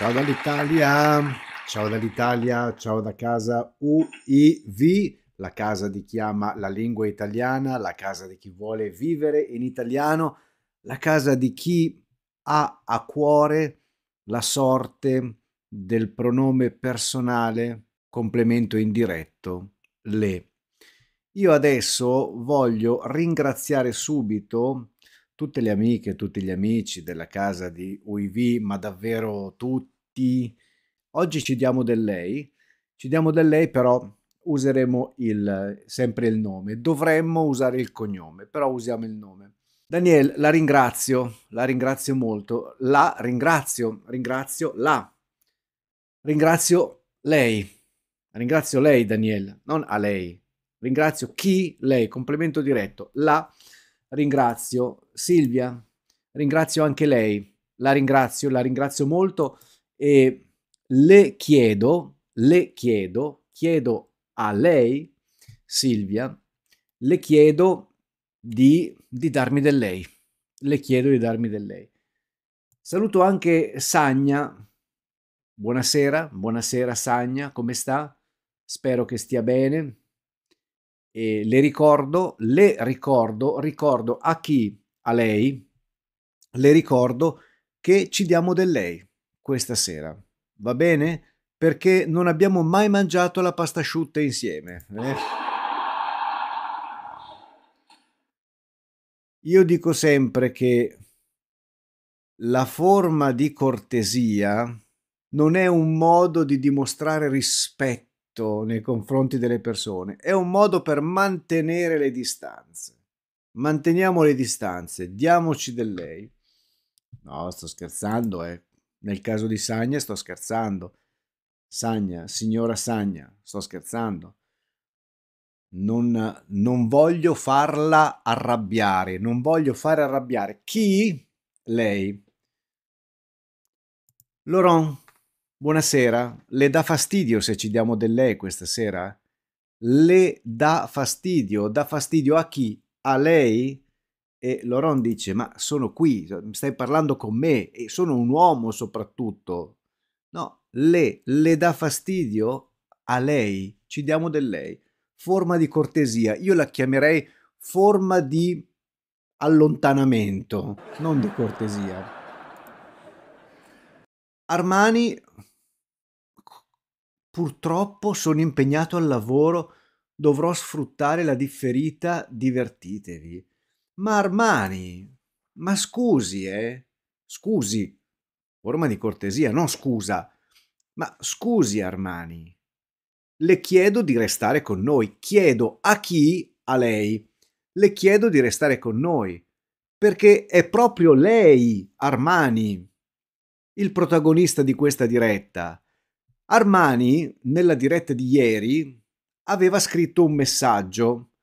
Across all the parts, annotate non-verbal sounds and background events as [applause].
Ciao dall'Italia, ciao dall'Italia, ciao da casa UIV, la casa di chi ama la lingua italiana, la casa di chi vuole vivere in italiano, la casa di chi ha a cuore la sorte del pronome personale complemento indiretto le. Io adesso voglio ringraziare subito tutte le amiche, tutti gli amici della casa di UIV, ma davvero tutti. Oggi ci diamo del lei, ci diamo del lei però useremo il, sempre il nome, dovremmo usare il cognome, però usiamo il nome. Daniel, la ringrazio, la ringrazio molto, la ringrazio, ringrazio la, ringrazio lei, ringrazio lei Daniel, non a lei, ringrazio chi lei, complemento diretto, la ringrazio Silvia, ringrazio anche lei, la ringrazio, la ringrazio molto e le chiedo, le chiedo, chiedo a lei, Silvia, le chiedo di, di darmi del lei, le chiedo di darmi del lei. Saluto anche Sagna, buonasera, buonasera Sagna, come sta? Spero che stia bene, e le ricordo, le ricordo, ricordo a chi, a lei, le ricordo che ci diamo del lei questa sera, va bene? Perché non abbiamo mai mangiato la pasta asciutta insieme. Eh? Io dico sempre che la forma di cortesia non è un modo di dimostrare rispetto nei confronti delle persone, è un modo per mantenere le distanze. Manteniamo le distanze, diamoci del lei. No, sto scherzando, eh. Nel caso di Sagna sto scherzando. Sagna, signora Sagna, sto scherzando. Non, non voglio farla arrabbiare, non voglio fare arrabbiare chi? Lei. Laurent, Buonasera, le dà fastidio se ci diamo del lei questa sera? Le dà fastidio, dà fastidio a chi? A lei? E Loron dice, ma sono qui, stai parlando con me e sono un uomo soprattutto. No, le, le dà fastidio a lei, ci diamo del lei. Forma di cortesia, io la chiamerei forma di allontanamento, non di cortesia. Armani Purtroppo sono impegnato al lavoro, dovrò sfruttare la differita, divertitevi. Ma Armani, ma scusi, eh? Scusi. Forma di cortesia, non scusa. Ma scusi Armani. Le chiedo di restare con noi. Chiedo a chi? A lei. Le chiedo di restare con noi. Perché è proprio lei, Armani, il protagonista di questa diretta Armani, nella diretta di ieri, aveva scritto un messaggio.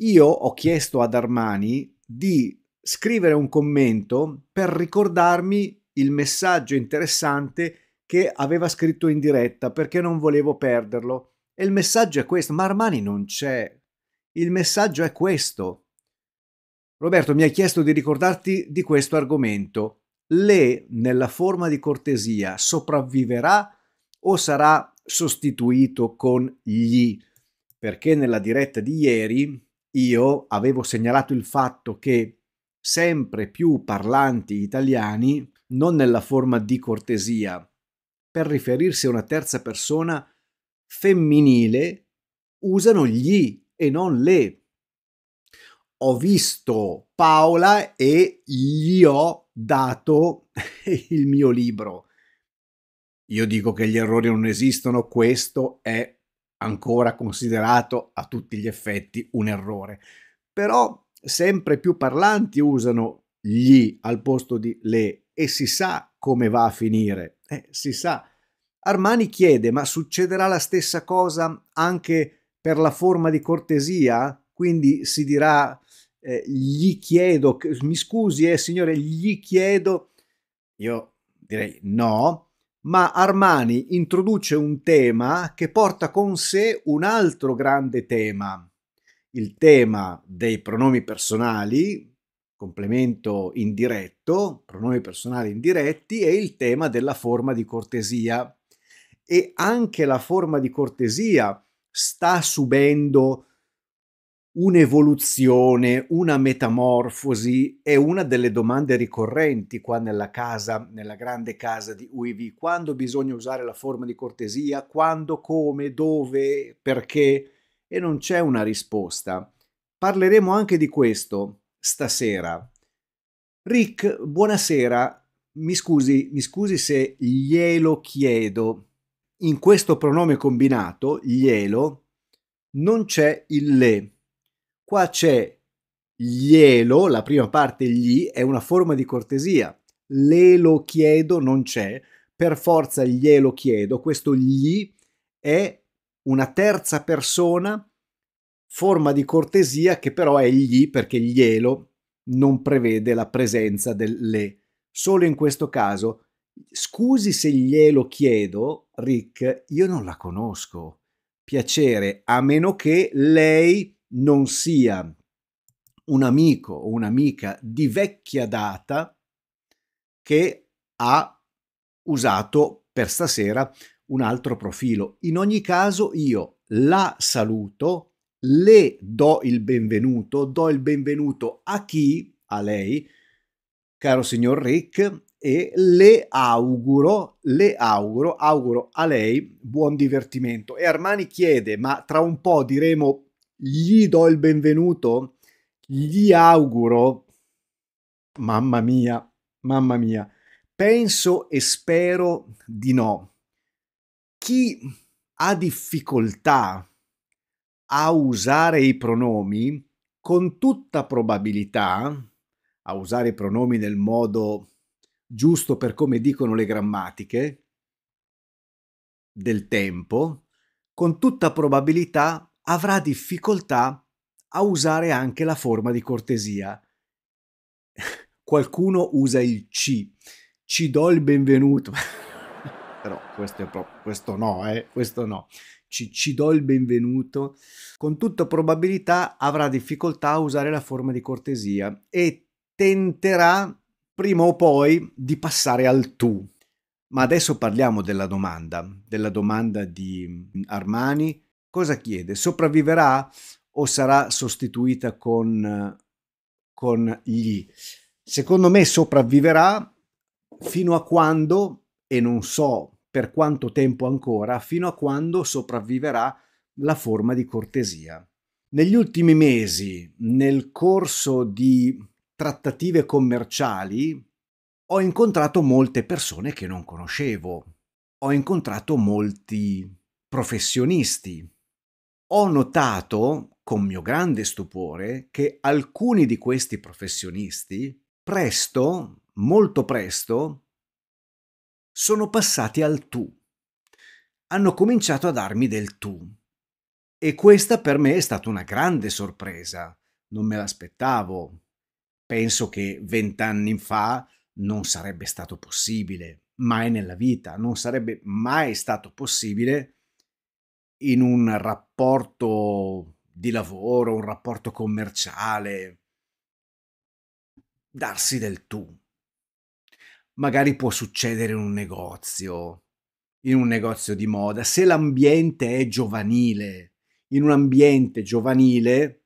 Io ho chiesto ad Armani di scrivere un commento per ricordarmi il messaggio interessante che aveva scritto in diretta perché non volevo perderlo. E il messaggio è questo, ma Armani non c'è. Il messaggio è questo. Roberto mi ha chiesto di ricordarti di questo argomento. Le, nella forma di cortesia, sopravviverà o sarà sostituito con gli, perché nella diretta di ieri io avevo segnalato il fatto che sempre più parlanti italiani, non nella forma di cortesia, per riferirsi a una terza persona femminile, usano gli e non le. Ho visto Paola e gli ho dato [laughs] il mio libro. Io dico che gli errori non esistono, questo è ancora considerato a tutti gli effetti un errore. Però sempre più parlanti usano gli al posto di le e si sa come va a finire. Eh, si sa. Armani chiede, ma succederà la stessa cosa anche per la forma di cortesia? Quindi si dirà, eh, gli chiedo, mi scusi, eh, signore, gli chiedo. Io direi no, ma Armani introduce un tema che porta con sé un altro grande tema, il tema dei pronomi personali, complemento indiretto, pronomi personali indiretti e il tema della forma di cortesia. E anche la forma di cortesia sta subendo un'evoluzione, una metamorfosi è una delle domande ricorrenti qua nella casa, nella grande casa di UIV. Quando bisogna usare la forma di cortesia? Quando, come, dove, perché? E non c'è una risposta. Parleremo anche di questo stasera. Rick, buonasera. Mi scusi, mi scusi se glielo chiedo. In questo pronome combinato, glielo, non c'è il le Qua c'è glielo, la prima parte gli è una forma di cortesia. Le lo chiedo non c'è, per forza glielo chiedo. Questo gli è una terza persona, forma di cortesia che però è gli perché glielo non prevede la presenza del le. Solo in questo caso, scusi se glielo chiedo, Rick, io non la conosco. Piacere, a meno che lei non sia un amico o un'amica di vecchia data che ha usato per stasera un altro profilo. In ogni caso io la saluto, le do il benvenuto, do il benvenuto a chi, a lei, caro signor Rick, e le auguro, le auguro, auguro a lei buon divertimento. E Armani chiede, ma tra un po' diremo gli do il benvenuto, gli auguro, mamma mia, mamma mia, penso e spero di no. Chi ha difficoltà a usare i pronomi, con tutta probabilità, a usare i pronomi nel modo giusto per come dicono le grammatiche, del tempo, con tutta probabilità avrà difficoltà a usare anche la forma di cortesia. [laughs] Qualcuno usa il ci, ci do il benvenuto. [laughs] Però questo, è proprio, questo no, eh, questo no. Ci, ci do il benvenuto. Con tutta probabilità avrà difficoltà a usare la forma di cortesia e tenterà prima o poi di passare al tu. Ma adesso parliamo della domanda, della domanda di Armani cosa chiede? Sopravviverà o sarà sostituita con, con gli? Secondo me sopravviverà fino a quando, e non so per quanto tempo ancora, fino a quando sopravviverà la forma di cortesia. Negli ultimi mesi, nel corso di trattative commerciali, ho incontrato molte persone che non conoscevo, ho incontrato molti professionisti, ho notato con mio grande stupore che alcuni di questi professionisti presto, molto presto, sono passati al tu. Hanno cominciato a darmi del tu. E questa per me è stata una grande sorpresa. Non me l'aspettavo. Penso che vent'anni fa non sarebbe stato possibile, mai nella vita, non sarebbe mai stato possibile in un rapporto di lavoro, un rapporto commerciale, darsi del tu. Magari può succedere in un negozio, in un negozio di moda, se l'ambiente è giovanile, in un ambiente giovanile,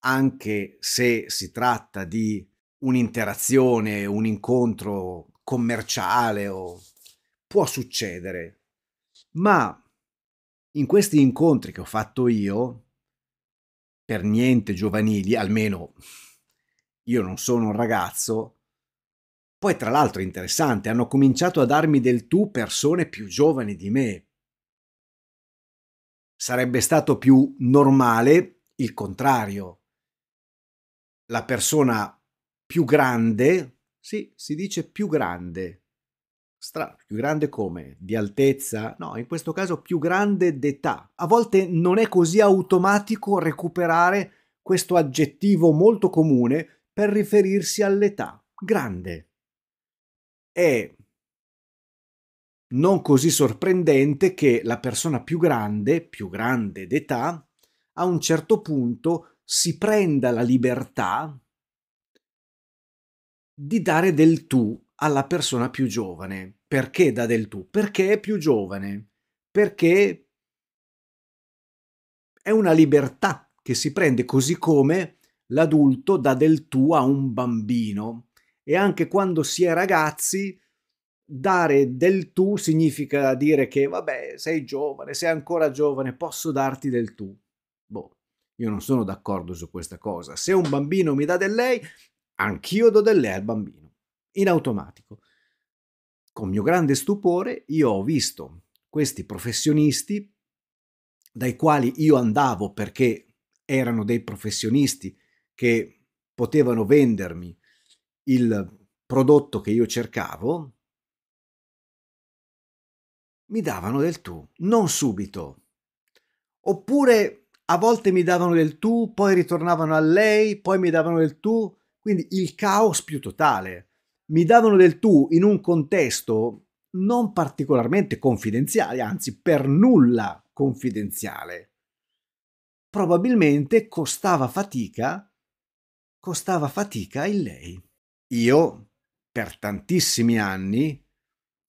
anche se si tratta di un'interazione, un incontro commerciale o può succedere, ma in questi incontri che ho fatto io, per niente giovanili, almeno io non sono un ragazzo, poi tra l'altro è interessante, hanno cominciato a darmi del tu persone più giovani di me. Sarebbe stato più normale il contrario. La persona più grande, sì, si dice più grande, Strano, più grande come? Di altezza? No, in questo caso più grande d'età. A volte non è così automatico recuperare questo aggettivo molto comune per riferirsi all'età. Grande. È non così sorprendente che la persona più grande, più grande d'età, a un certo punto si prenda la libertà di dare del tu alla persona più giovane. Perché dà del tu? Perché è più giovane, perché è una libertà che si prende così come l'adulto dà del tu a un bambino e anche quando si è ragazzi dare del tu significa dire che vabbè sei giovane, sei ancora giovane, posso darti del tu. Boh, io non sono d'accordo su questa cosa. Se un bambino mi dà del lei, anch'io do del lei al bambino in automatico. Con mio grande stupore io ho visto questi professionisti dai quali io andavo perché erano dei professionisti che potevano vendermi il prodotto che io cercavo, mi davano del tu, non subito. Oppure a volte mi davano del tu, poi ritornavano a lei, poi mi davano del tu, quindi il caos più totale mi davano del tu in un contesto non particolarmente confidenziale, anzi per nulla confidenziale. Probabilmente costava fatica, costava fatica in lei. Io, per tantissimi anni,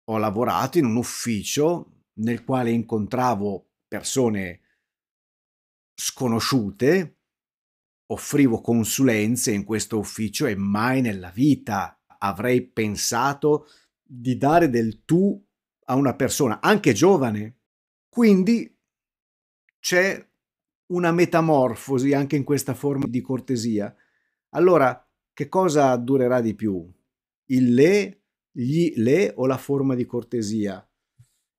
ho lavorato in un ufficio nel quale incontravo persone sconosciute, offrivo consulenze in questo ufficio e mai nella vita avrei pensato di dare del tu a una persona, anche giovane. Quindi c'è una metamorfosi anche in questa forma di cortesia. Allora, che cosa durerà di più? Il le, gli le o la forma di cortesia?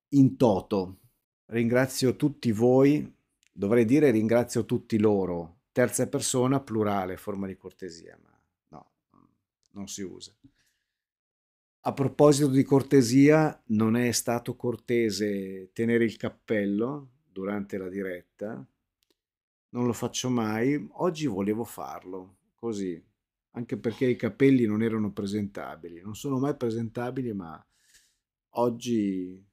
In toto. Ringrazio tutti voi, dovrei dire ringrazio tutti loro, terza persona plurale, forma di cortesia non si usa. A proposito di cortesia, non è stato cortese tenere il cappello durante la diretta, non lo faccio mai, oggi volevo farlo, così, anche perché i capelli non erano presentabili, non sono mai presentabili, ma oggi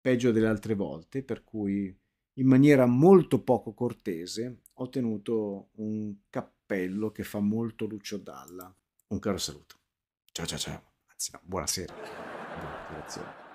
peggio delle altre volte, per cui in maniera molto poco cortese ho tenuto un cappello che fa molto Lucio Dalla un caro saluto. Ciao ciao ciao, anzi no, buonasera. Buona